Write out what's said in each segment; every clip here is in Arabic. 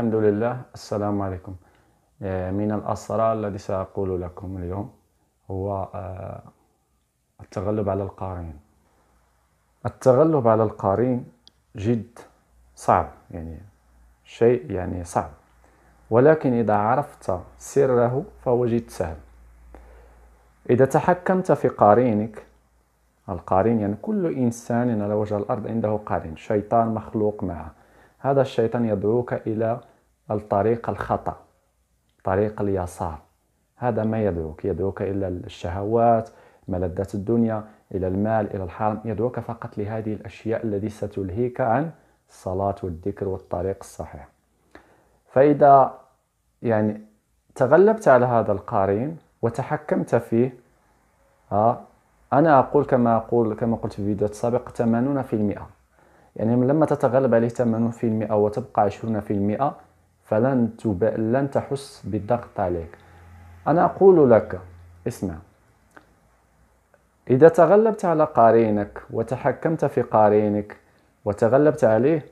الحمد لله السلام عليكم آه، من الأسرار الذي سأقول لكم اليوم هو آه، التغلب على القارين التغلب على القارين جد صعب يعني شيء يعني صعب ولكن إذا عرفت سره فهو جد سهل إذا تحكمت في قارينك القارين يعني كل إنسان على وجه الأرض عنده قارين شيطان مخلوق معه هذا الشيطان يدعوك إلى الطريق الخطأ طريق اليسار هذا ما يدعوك يدعوك إلى الشهوات ملذات الدنيا إلى المال إلى الحرم يدعوك فقط لهذه الأشياء التي ستلهيك عن الصلاة والذكر والطريق الصحيح فإذا يعني تغلبت على هذا القرين وتحكمت فيه ها آه، أنا أقول كما أقول كما قلت في فيديوهات سابق 80% يعني لما تتغلب عليه 80% وتبقى 20% فلن تب... لن تحس بالضغط عليك أنا أقول لك اسمع إذا تغلبت على قارينك وتحكمت في قارينك وتغلبت عليه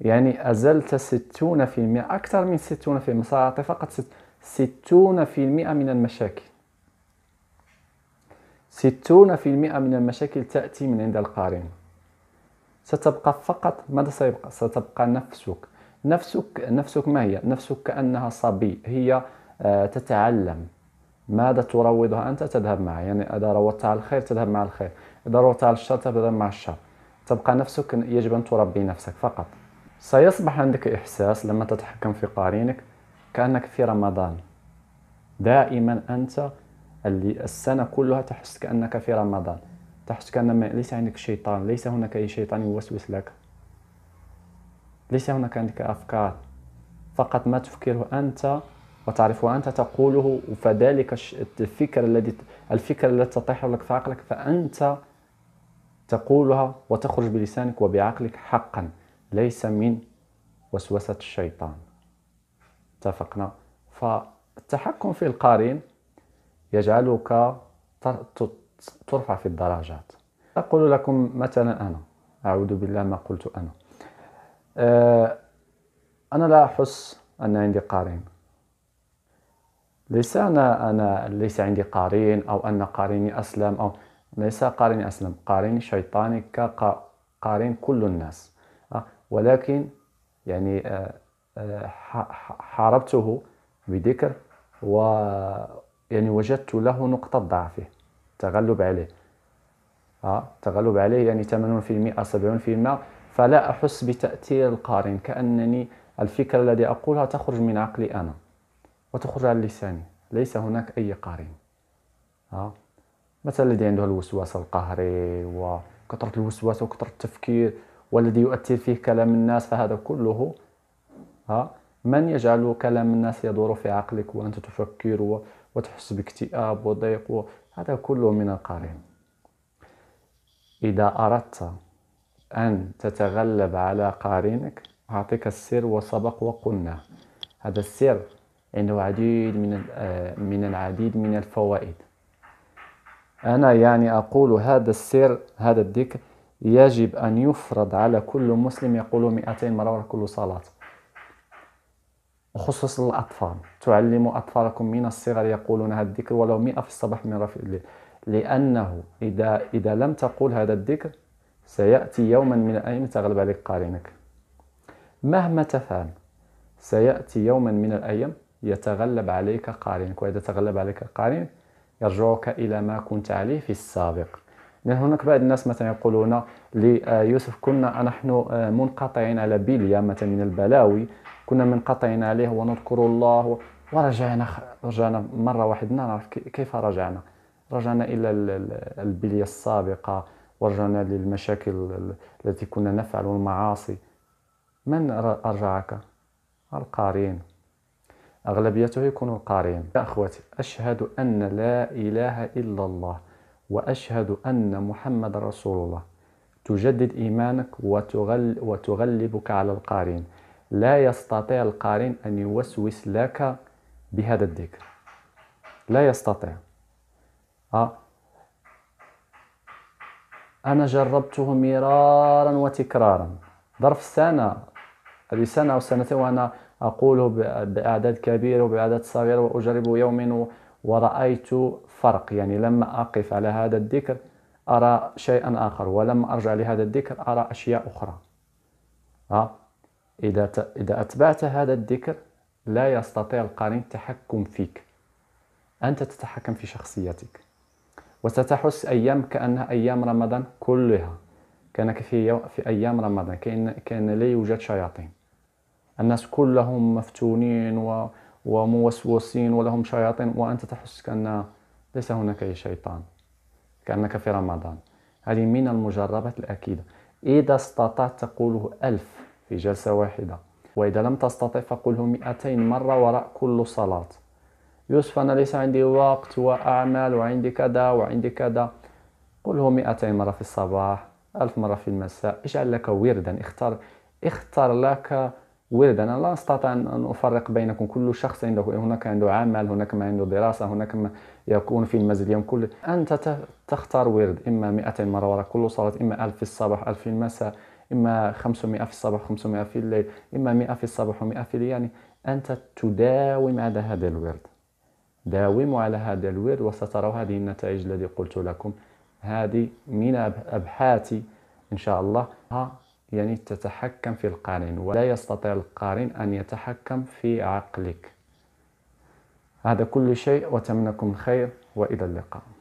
يعني أزلت ستون في المئة أكثر من ستون في المئة سأعطي فقط ستون في المئة من المشاكل ستون في المئة من المشاكل تأتي من عند القارين ستبقى فقط ماذا سيبقى؟ ستبقى نفسك نفسك نفسك ما هي نفسك كأنها صبي هي آه، تتعلم ماذا تروضها أنت تذهب معها يعني إذا روضتها على الخير تذهب مع الخير إذا روضتها على الشر تذهب مع الشر تبقى نفسك يجب أن تربي نفسك فقط سيصبح عندك إحساس لما تتحكم في قرينك كأنك في رمضان دائما أنت اللي السنة كلها تحس كأنك في رمضان تحس كأن ليس عندك شيطان ليس هناك أي شيطان يوسوس لك ليس هناك عندك أفكار فقط ما تفكره أنت وتعرفه أنت تقوله فذلك الفكر الذي الفكرة التي تطيح لك في عقلك فأنت تقولها وتخرج بلسانك وبعقلك حقا ليس من وسوسة الشيطان اتفقنا فالتحكم في القارين يجعلك ترفع في الدرجات أقول لكم مثلا أنا أعوذ بالله ما قلت أنا آه، أنا لا أحس أن عندي قارين ليس أنا, أنا ليس عندي قارين أو أن قاريني أسلم أو ليس قاريني أسلم قاريني شيطاني كقارين كل الناس آه، ولكن يعني آه، حاربته بذكر و يعني وجدت له نقطة ضعفه تغلب عليه تغلب عليه يعني 80% 70% فلا أحس بتأثير القارن كأنني الفكرة الذي أقولها تخرج من عقلي أنا وتخرج عن لساني ليس هناك أي قارن ها آه. مثلا الذي عنده الوسواس القهري وكثرة الوسواس وكثرة التفكير والذي يؤثر فيه كلام الناس فهذا كله ها آه. من يجعل كلام الناس يدور في عقلك وأنت تفكر وتحس باكتئاب وضيق هذا كله من القارن إذا أردت أن تتغلب على قارينك أعطيك السر وسبق وقلنا هذا السر عنده عديد من آه، من العديد من الفوائد أنا يعني أقول هذا السر هذا الذكر يجب أن يفرض على كل مسلم يقول 200 مرة كل صلاة وخصوصا الأطفال تعلموا أطفالكم من الصغر يقولون هذا الذكر ولو 100 في الصباح من رفع الليل لأنه إذا إذا لم تقول هذا الذكر سيأتي يوما من الأيام تغلب عليك قارينك مهما تفعل سيأتي يوما من الأيام يتغلب عليك قارينك وإذا تغلب عليك قارين يرجعك إلى ما كنت عليه في السابق لأن هناك بعض الناس مثلا يقولون ليوسف آه، كنا آه، نحن آه، منقطعين على بيليا مثلا من البلاوي كنا منقطعين عليه ونذكر الله ورجعنا رجعنا مرة واحدة نعرف كيف رجعنا رجعنا إلى البلية السابقة ورجعنا للمشاكل التي كنا نفعل المعاصي من أرجعك القارين أغلبيته يكون القارين يا أخوتي أشهد أن لا إله إلا الله وأشهد أن محمد رسول الله تجدد إيمانك وتغل وتغلبك على القارين لا يستطيع القارين أن يوسوس لك بهذا الذكر لا يستطيع أه أنا جربته مرارا وتكرارا ظرف سنة سنه أو سنتين وأنا أقوله بأعداد كبيرة وبأعداد صغيرة وأجرب يوما ورأيت فرق يعني لما أقف على هذا الذكر أرى شيئا آخر ولما أرجع لهذا الذكر أرى أشياء أخرى ها آه؟ إذا إذا أتبعت هذا الذكر لا يستطيع القرين التحكم فيك أنت تتحكم في شخصيتك وستحس أيام كأنها أيام رمضان كلها كأنك في, في أيام رمضان كأن, كأن لا يوجد شياطين الناس كلهم مفتونين و وموسوسين ولهم شياطين وأنت تحس كأن ليس هناك أي شيطان كأنك في رمضان هذه من المجربات الأكيدة إذا استطعت تقوله ألف في جلسة واحدة وإذا لم تستطع فقله مئتين مرة وراء كل صلاة يوسف أنا ليس عندي وقت وأعمل وعندي كذا وعندي كذا قله 200 مرة في الصباح ألف مرة في المساء اجعل لك وردا اختار اختار لك وردا أنا لا أستطيع أن أفرق بينكم كل شخص عنده هناك عنده عمل هناك ما عنده دراسة هناك ما يكون في المنزل يوم كل أنت تختار ورد إما 200 مرة وراء كل صلاة إما 1000 في الصباح 1000 في المساء إما 500 في الصباح 500 في الليل إما 100 في الصباح و100 في الليل يعني أنت تداوم على هذا الورد داوموا على هذا الورد وستروا هذه النتائج الذي قلت لكم هذه من أبحاثي إن شاء الله يعني تتحكم في القارن ولا يستطيع القارن أن يتحكم في عقلك هذا كل شيء وتمنكم الخير وإلى اللقاء